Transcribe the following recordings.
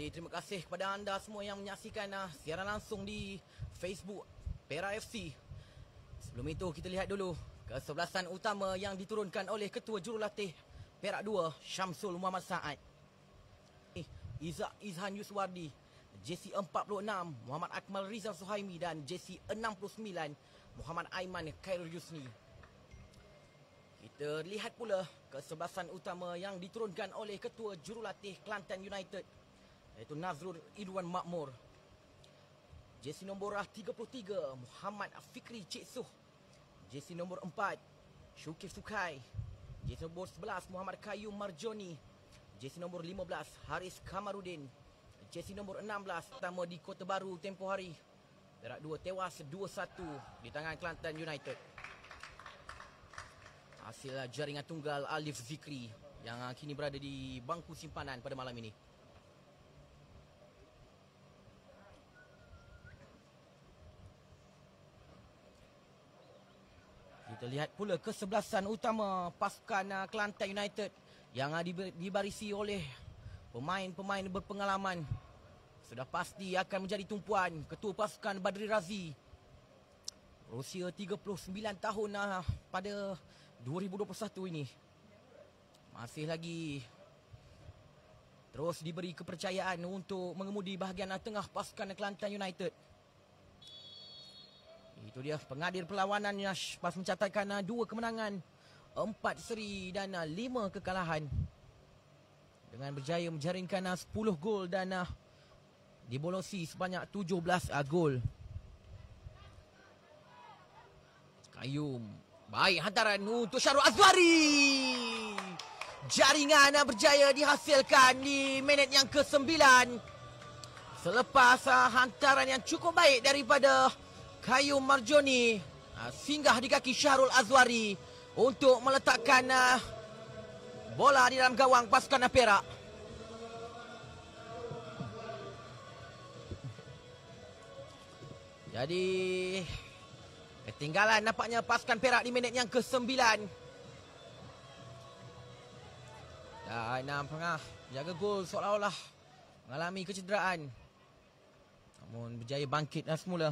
Jadi terima kasih kepada anda semua yang menyaksikan uh, siaran langsung di Facebook Pera FC. Sebelum itu kita lihat dulu kesebelasan utama yang diturunkan oleh ketua jurulatih Perak 2 Syamsul Muhammad Saad. Eh, Izak Izhan Yuswardi, JC 46 Muhammad Akmal Rizal Suhaimi dan JC 69 Muhammad Aiman Khairul Yusni. Kita lihat pula kesebelasan utama yang diturunkan oleh ketua jurulatih Kelantan United iaitu Nazrul Irwan Makmur. Jersey nombor 33 Muhammad Afikri Cik Suh. Jersey nombor 4 Syukif Sukai. Jersey nombor 11 Muhammad Kayu Marjoni. Jersey nombor 15 Haris Kamarudin. Jersey nombor 16 pertama di Kota Baru tempoh hari. Perak 2 tewas 2-1 di tangan Kelantan United. Hasil jaringan tunggal Alif Zikri yang kini berada di bangku simpanan pada malam ini. Kita lihat pula kesebelasan utama pasukan uh, Kelantan United yang uh, dibarisi oleh pemain-pemain berpengalaman. Sudah pasti akan menjadi tumpuan ketua pasukan Badri Razi. Usia 39 tahun uh, pada 2021 ini. Masih lagi terus diberi kepercayaan untuk mengemudi bahagian uh, tengah pasukan Kelantan United. Itu dia pengadil perlawanan Nash Pas mencatatkan ah, dua kemenangan Empat seri dan ah, lima kekalahan Dengan berjaya menjaringkan ah, sepuluh gol Dan dibolosi sebanyak tujuh belas gol Kayum Baik hantaran untuk Syarul Azwari Jaringan berjaya dihasilkan di minit yang ke-9 Selepas hantaran yang cukup baik daripada Kayu Marjoni ah, singgah di kaki Syahrul Azwari untuk meletakkan ah, bola di dalam gawang pasukan Perak. Jadi ketinggalan nampaknya pasukan Perak di minit yang ke-9. Dan enam pengah jaga gol seolah-olah mengalami kecederaan. Namun berjaya bangkit semula.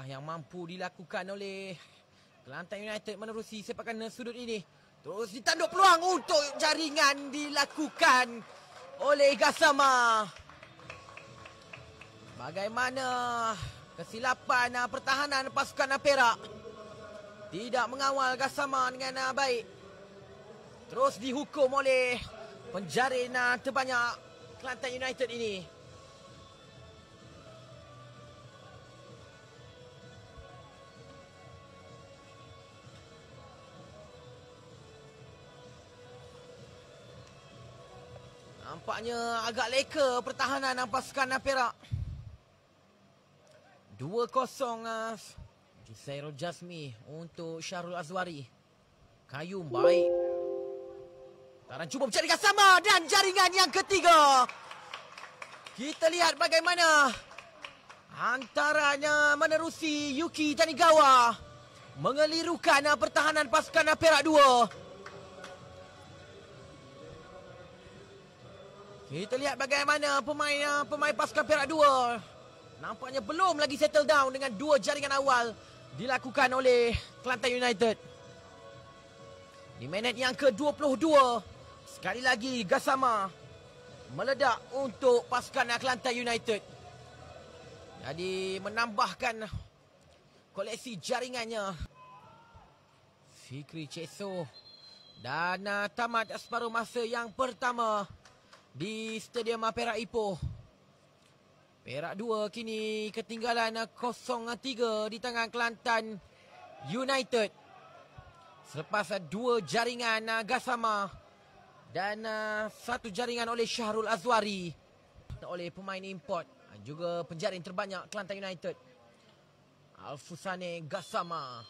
Apakah yang mampu dilakukan oleh Kelantan United menerusi sepakan sudut ini? Terus ditanduk peluang untuk jaringan dilakukan oleh Gasama. Bagaimana kesilapan ah, pertahanan pasukan Perak tidak mengawal Gasama dengan ah, baik. Terus dihukum oleh penjaringan ah, terbanyak Kelantan United ini. Nampaknya agak leka pertahanan pasukan Perak. 2-0 uh, eh, Jusairul Jasmi untuk Syarul Azwari. Kayum baik. Taran cuba mencari sama dan jaringan yang ketiga. Kita lihat bagaimana antaranya menerusi Yuki Tanigawa mengelirukan eh, pertahanan pasukan Perak 2. Kita lihat bagaimana pemain uh, pemain pasukan Perak 2. Nampaknya belum lagi settle down dengan dua jaringan awal dilakukan oleh Kelantan United. Di minit yang ke-22, sekali lagi Gasama meledak untuk pasukan Kelantan United. Jadi menambahkan koleksi jaringannya. Fikri Ceso dan uh, tamat separuh masa yang pertama di Stadium Perak Ipoh. Perak 2 kini ketinggalan 0-3 di tangan Kelantan United. Selepas dua jaringan ah, Gasama dan ah, satu jaringan oleh Syahrul Azwari. Oleh pemain import ah, juga penjaring terbanyak Kelantan United. Alfusane Gasama.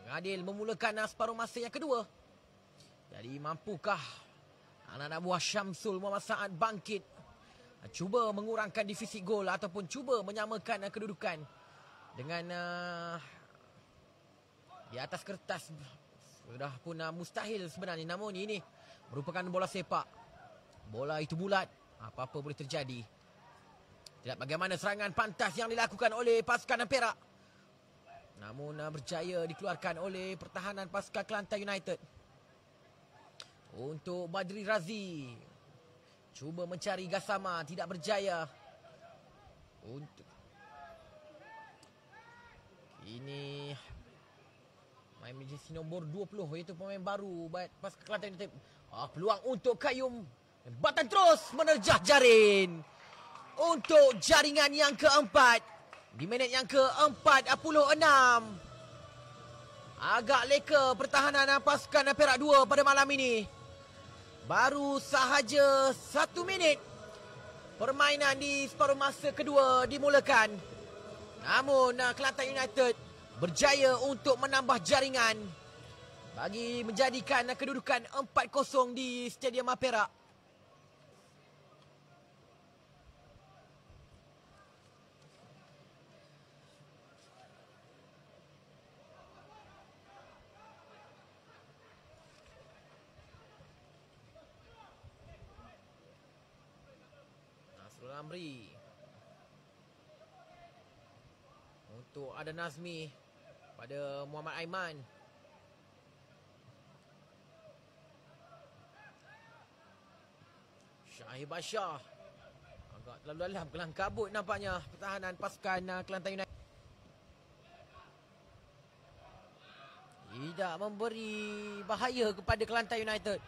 Pengadil memulakan separuh masa yang kedua. Jadi mampukah Anak-anak buah Syamsul Muhammad Saad bangkit. Cuba mengurangkan defisit gol ataupun cuba menyamakan uh, kedudukan. Dengan uh, di atas kertas sudah pun uh, mustahil sebenarnya. Namun ini merupakan bola sepak. Bola itu bulat. Apa-apa boleh terjadi. Tidak bagaimana serangan pantas yang dilakukan oleh pasukan Perak. Namun uh, berjaya dikeluarkan oleh pertahanan pasukan Kelantan United. United. Untuk Badri Razi. Cuba mencari Gasama. Tidak berjaya. Untuk. Ini. Main majlisi nombor 20. Iaitu pemain baru. Pas Kelantan United. Ah, peluang untuk Kayum. Batan terus menerjah jaring. Untuk jaringan yang keempat. Di minit yang keempat. 46. Agak leka pertahanan pasukan Perak 2 pada malam ini. Baru sahaja satu minit permainan di separuh masa kedua dimulakan. Namun eh, Kelantan United berjaya untuk menambah jaringan bagi menjadikan kedudukan 4-0 di Stadium Perak. Amri Untuk ada Nazmi Pada Muhammad Aiman Syahir Bashar Agak terlalu dalam Kelang kabut nampaknya Pertahanan pasukan uh, Kelantan United Tidak memberi bahaya kepada Kelantan United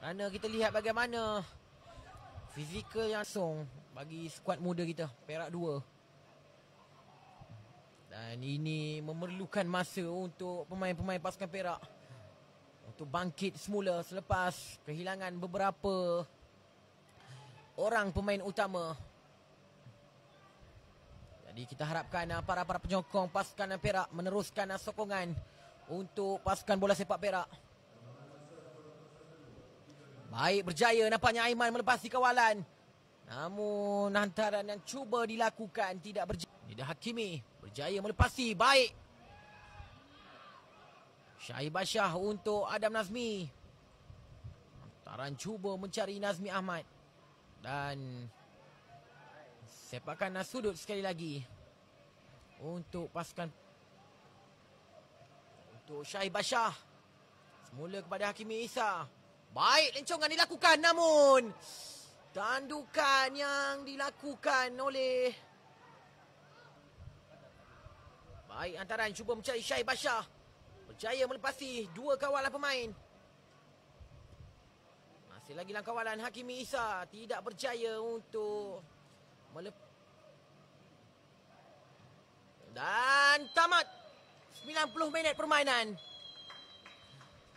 Kerana kita lihat bagaimana Fizikal yang song Bagi skuad muda kita Perak 2 Dan ini memerlukan masa Untuk pemain-pemain pasukan Perak Untuk bangkit semula Selepas kehilangan beberapa Orang pemain utama Jadi kita harapkan ah, Para-para penyokong pasukan Perak Meneruskan ah, sokongan Untuk pasukan bola sepak Perak Baik berjaya nampaknya Aiman melepasi kawalan. Namun hantaran yang cuba dilakukan tidak berjaya. Ida Hakimi berjaya melepasi. Baik. Syahid Basyah untuk Adam Nazmi. Hantaran cuba mencari Nazmi Ahmad. Dan sepakan sudut sekali lagi. Untuk pasukan. Untuk Syahid Basyah. Semula kepada Hakimi Isa. Baik lencongan dilakukan namun tandukan yang dilakukan oleh Baik antara cuba mencari Syai Basha. Berjaya melepasi dua kawalan pemain. Masih lagi langkawalan Hakimi Isa tidak berjaya untuk melep dan tamat 90 minit permainan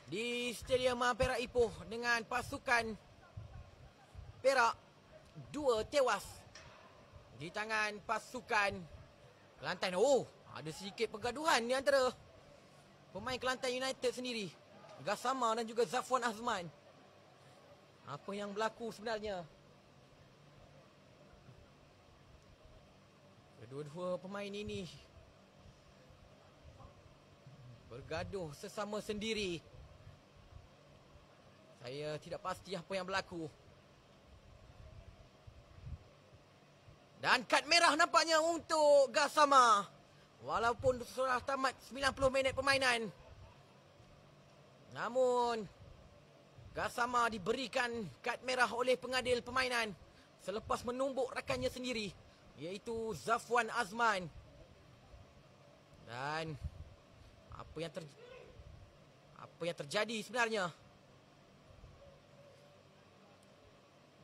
di Stadium Perak Ipoh dengan pasukan Perak dua tewas di tangan pasukan Kelantan. Oh, ada sedikit pergaduhan di antara pemain Kelantan United sendiri. Gasama dan juga Zafwan Azman. Apa yang berlaku sebenarnya? Kedua-dua pemain ini bergaduh sesama sendiri. Saya tidak pasti apa yang berlaku. Dan kad merah nampaknya untuk Gasama. Walaupun sudah tamat 90 minit permainan. Namun Gasama diberikan kad merah oleh pengadil permainan selepas menumbuk rakannya sendiri iaitu Zafwan Azman. Dan apa yang ter apa yang terjadi sebenarnya?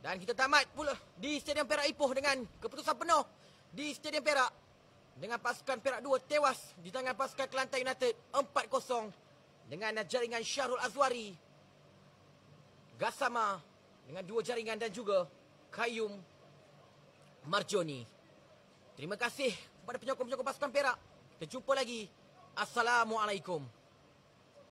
Dan kita tamat pula di Stadium Perak Ipoh dengan keputusan penuh di Stadium Perak. Dengan pasukan Perak 2 tewas di tangan pasukan Kelantan United 4-0. Dengan jaringan Syahrul Azwari. Gasama dengan dua jaringan dan juga Kayum Marjoni. Terima kasih kepada penyokong-penyokong pasukan Perak. Kita jumpa lagi. Assalamualaikum.